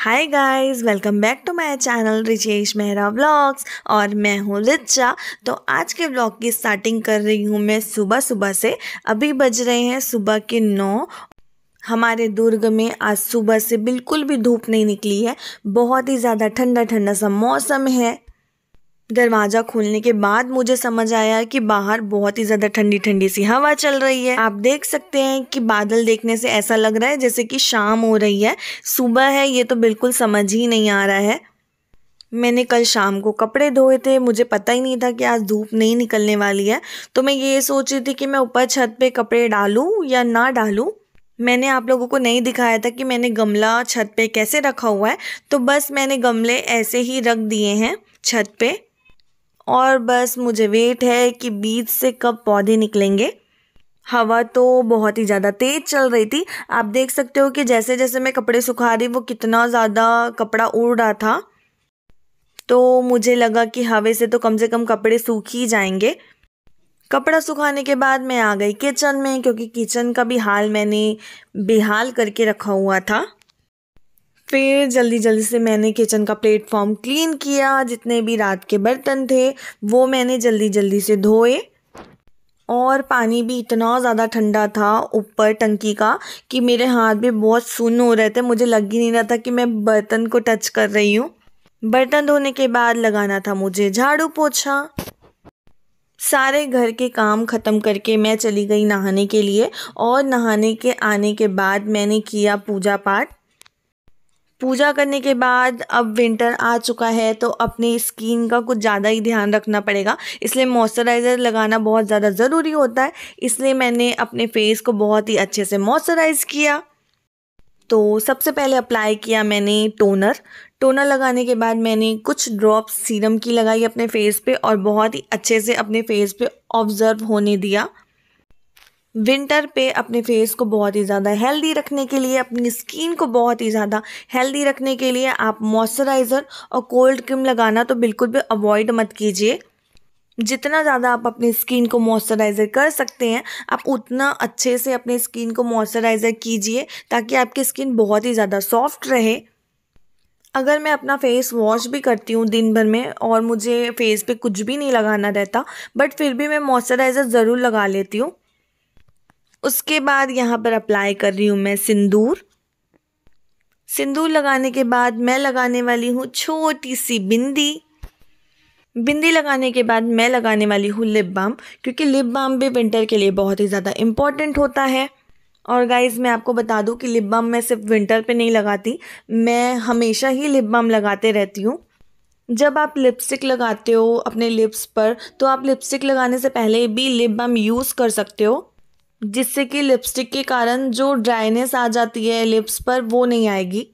hi guys welcome back to my channel Richesh Mehra vlogs और मैं हूँ रिचा तो आज के व्लॉग की स्टार्टिंग कर रही हूँ मैं सुबह सुबह से अभी बज रहे हैं सुबह के नौ हमारे दुर्ग में आज सुबह से बिल्कुल भी धूप नहीं निकली है बहुत ही ज़्यादा ठंडा ठंडा सा मौसम है दरवाजा खोलने के बाद मुझे समझ आया कि बाहर बहुत ही ज्यादा ठंडी ठंडी सी हवा चल रही है आप देख सकते हैं कि बादल देखने से ऐसा लग रहा है जैसे कि शाम हो रही है सुबह है ये तो बिल्कुल समझ ही नहीं आ रहा है मैंने कल शाम को कपड़े धोए थे मुझे पता ही नहीं था कि आज धूप नहीं निकलने वाली है तो मैं ये सोच रही थी कि मैं ऊपर छत पे कपड़े डालूँ या ना डालूँ मैंने आप लोगों को नहीं दिखाया था कि मैंने गमला छत पे कैसे रखा हुआ है तो बस मैंने गमले ऐसे ही रख दिए हैं छत पे और बस मुझे वेट है कि बीज से कब पौधे निकलेंगे हवा तो बहुत ही ज़्यादा तेज़ चल रही थी आप देख सकते हो कि जैसे जैसे मैं कपड़े सुखा रही वो कितना ज़्यादा कपड़ा उड़ रहा था तो मुझे लगा कि हवे से तो कम से कम कपड़े सूख ही जाएंगे कपड़ा सुखाने के बाद मैं आ गई किचन में क्योंकि किचन का भी हाल मैंने बेहाल करके रखा हुआ था फिर जल्दी जल्दी से मैंने किचन का प्लेटफॉर्म क्लीन किया जितने भी रात के बर्तन थे वो मैंने जल्दी जल्दी से धोए और पानी भी इतना ज़्यादा ठंडा था ऊपर टंकी का कि मेरे हाथ भी बहुत सुन हो रहे थे मुझे लग ही नहीं रहा था कि मैं बर्तन को टच कर रही हूँ बर्तन धोने के बाद लगाना था मुझे झाड़ू पोछा सारे घर के काम ख़त्म करके मैं चली गई नहाने के लिए और नहाने के आने के बाद मैंने किया पूजा पाठ पूजा करने के बाद अब विंटर आ चुका है तो अपने स्किन का कुछ ज़्यादा ही ध्यान रखना पड़ेगा इसलिए मॉइस्चराइज़र लगाना बहुत ज़्यादा ज़रूरी होता है इसलिए मैंने अपने फेस को बहुत ही अच्छे से मॉइस्चराइज़ किया तो सबसे पहले अप्लाई किया मैंने टोनर टोनर लगाने के बाद मैंने कुछ ड्रॉप सीरम की लगाई अपने फेस पे और बहुत ही अच्छे से अपने फेस पे ऑब्ज़र्व होने दिया विंटर पे अपने फेस को बहुत ही ज़्यादा हेल्दी रखने के लिए अपनी स्किन को बहुत ही ज़्यादा हेल्दी रखने के लिए आप मॉइस्चराइज़र और कोल्ड क्रीम लगाना तो बिल्कुल भी अवॉइड मत कीजिए जितना ज़्यादा आप अपनी स्किन को मॉइस्चराइज़र कर सकते हैं आप उतना अच्छे से अपनी स्किन को मॉइस्चराइज़र कीजिए ताकि आपकी स्किन बहुत ही ज़्यादा सॉफ्ट रहे अगर मैं अपना फेस वॉश भी करती हूँ दिन भर में और मुझे फेस पे कुछ भी नहीं लगाना रहता बट फिर भी मैं मॉइस्चराइज़र ज़रूर लगा लेती हूँ उसके बाद यहाँ पर अप्लाई कर रही हूँ मैं सिंदूर सिंदूर लगाने के बाद मैं लगाने वाली हूँ छोटी सी बिंदी बिंदी लगाने के बाद मैं लगाने वाली हूँ लिप बाम क्योंकि लिप बाम भी विंटर के लिए बहुत ही ज़्यादा इम्पॉर्टेंट होता है और गाइज मैं आपको बता दूँ कि लिप बाम मैं सिर्फ विंटर पे नहीं लगाती मैं हमेशा ही लिप बाम लगाते रहती हूँ जब आप लिपस्टिक लगाते हो अपने लिप्स पर तो आप लिपस्टिक लगाने से पहले भी लिप बाम यूज़ कर सकते हो जिससे कि लिपस्टिक के कारण जो ड्राइनेस आ जाती है लिप्स पर वो नहीं आएगी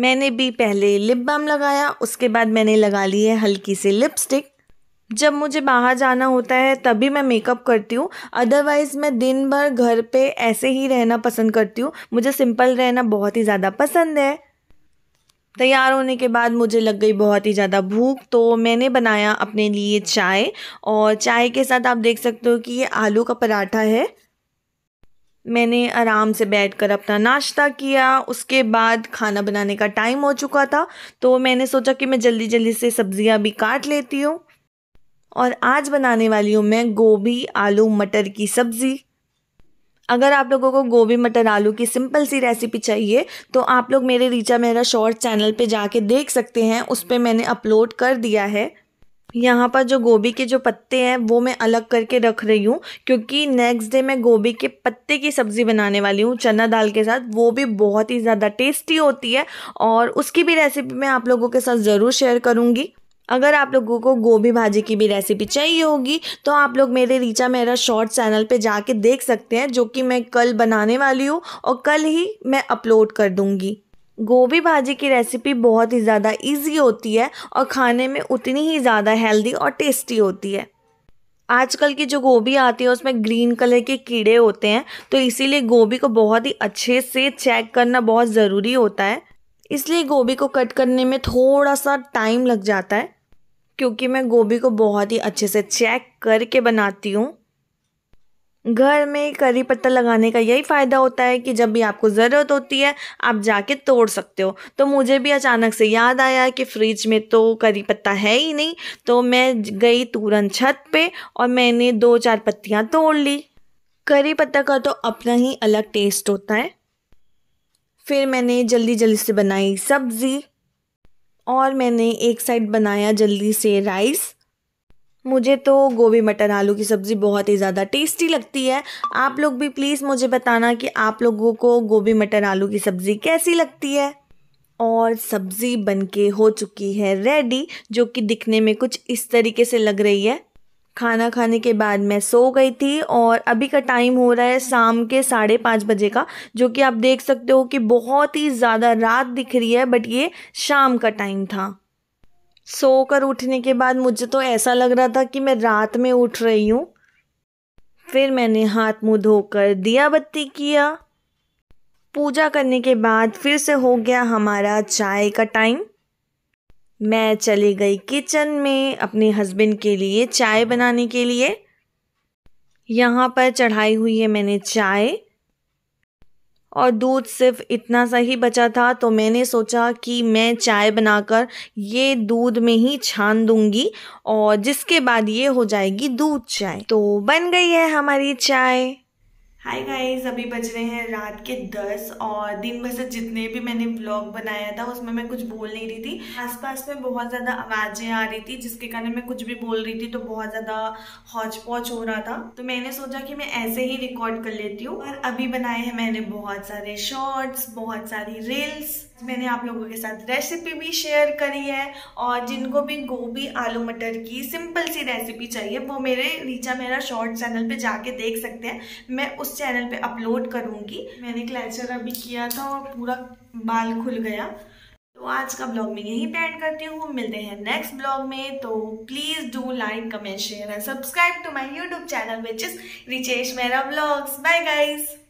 मैंने भी पहले लिप बाम लगाया उसके बाद मैंने लगा ली है हल्की सी लिपस्टिक जब मुझे बाहर जाना होता है तभी मैं मेकअप करती हूँ अदरवाइज़ मैं दिन भर घर पे ऐसे ही रहना पसंद करती हूँ मुझे सिंपल रहना बहुत ही ज़्यादा पसंद है तैयार होने के बाद मुझे लग गई बहुत ही ज़्यादा भूख तो मैंने बनाया अपने लिए चाय और चाय के साथ आप देख सकते हो कि ये आलू का पराठा है मैंने आराम से बैठकर अपना नाश्ता किया उसके बाद खाना बनाने का टाइम हो चुका था तो मैंने सोचा कि मैं जल्दी जल्दी से सब्जियां भी काट लेती हूँ और आज बनाने वाली हूँ मैं गोभी आलू मटर की सब्ज़ी अगर आप लोगों को गोभी मटर आलू की सिंपल सी रेसिपी चाहिए तो आप लोग मेरे रीचा मेरा शॉर्ट चैनल पे जाके देख सकते हैं उस पर मैंने अपलोड कर दिया है यहाँ पर जो गोभी के जो पत्ते हैं वो मैं अलग करके रख रही हूँ क्योंकि नेक्स्ट डे मैं गोभी के पत्ते की सब्ज़ी बनाने वाली हूँ चना दाल के साथ वो भी बहुत ही ज़्यादा टेस्टी होती है और उसकी भी रेसिपी मैं आप लोगों के साथ ज़रूर शेयर करूँगी अगर आप लोगों को गोभी भाजी की भी रेसिपी चाहिए होगी तो आप लोग मेरे रीचा मेरा शॉर्ट चैनल पे जाके देख सकते हैं जो कि मैं कल बनाने वाली हूँ और कल ही मैं अपलोड कर दूँगी गोभी भाजी की रेसिपी बहुत ही ज़्यादा इजी होती है और खाने में उतनी ही ज़्यादा हेल्दी और टेस्टी होती है आजकल की जो गोभी आती है उसमें ग्रीन कलर के कीड़े होते हैं तो इसीलिए गोभी को बहुत ही अच्छे से चेक करना बहुत ज़रूरी होता है इसलिए गोभी को कट करने में थोड़ा सा टाइम लग जाता है क्योंकि मैं गोभी को बहुत ही अच्छे से चेक करके बनाती हूँ घर में करी पत्ता लगाने का यही फ़ायदा होता है कि जब भी आपको ज़रूरत होती है आप जाके तोड़ सकते हो तो मुझे भी अचानक से याद आया कि फ्रिज में तो करी पत्ता है ही नहीं तो मैं गई तुरंत छत पे और मैंने दो चार पत्तियाँ तोड़ ली करी पत्ता का तो अपना ही अलग टेस्ट होता है फिर मैंने जल्दी जल्दी से बनाई सब्ज़ी और मैंने एक साइड बनाया जल्दी से राइस मुझे तो गोभी मटर आलू की सब्ज़ी बहुत ही ज़्यादा टेस्टी लगती है आप लोग भी प्लीज़ मुझे बताना कि आप लोगों को गोभी मटर आलू की सब्ज़ी कैसी लगती है और सब्ज़ी बनके हो चुकी है रेडी जो कि दिखने में कुछ इस तरीके से लग रही है खाना खाने के बाद मैं सो गई थी और अभी का टाइम हो रहा है शाम के साढ़े पाँच बजे का जो कि आप देख सकते हो कि बहुत ही ज़्यादा रात दिख रही है बट ये शाम का टाइम था सो कर उठने के बाद मुझे तो ऐसा लग रहा था कि मैं रात में उठ रही हूँ फिर मैंने हाथ मुँह धोकर दिया बत्ती किया पूजा करने के बाद फिर से हो गया हमारा चाय का टाइम मैं चली गई किचन में अपने हस्बैंड के लिए चाय बनाने के लिए यहाँ पर चढ़ाई हुई है मैंने चाय और दूध सिर्फ इतना सा ही बचा था तो मैंने सोचा कि मैं चाय बनाकर ये दूध में ही छान दूंगी और जिसके बाद ये हो जाएगी दूध चाय तो बन गई है हमारी चाय हाय गाइज अभी बज रहे हैं रात के दस और दिन भर से जितने भी मैंने ब्लॉग बनाया था उसमें मैं कुछ बोल नहीं रही थी आसपास में बहुत ज़्यादा आवाज़ें आ रही थी जिसके कारण मैं कुछ भी बोल रही थी तो बहुत ज़्यादा हौच पौच हो रहा था तो मैंने सोचा कि मैं ऐसे ही रिकॉर्ड कर लेती हूँ और अभी बनाए हैं मैंने बहुत सारे शॉर्ट्स बहुत सारी रील्स मैंने आप लोगों के साथ रेसिपी भी शेयर करी है और जिनको भी गोभी आलू मटर की सिंपल सी रेसिपी चाहिए वो मेरे रीचा मेरा शॉर्ट चैनल पे जाके देख सकते हैं मैं उस चैनल पे अपलोड करूँगी मैंने क्लैचर अभी किया था और पूरा बाल खुल गया तो आज का ब्लॉग मैं यहीं पे एंड करती हूँ मिलते हैं नेक्स्ट ब्लॉग में तो please do like comment share and subscribe to my YouTube channel which is Richesh Mehra blogs bye guys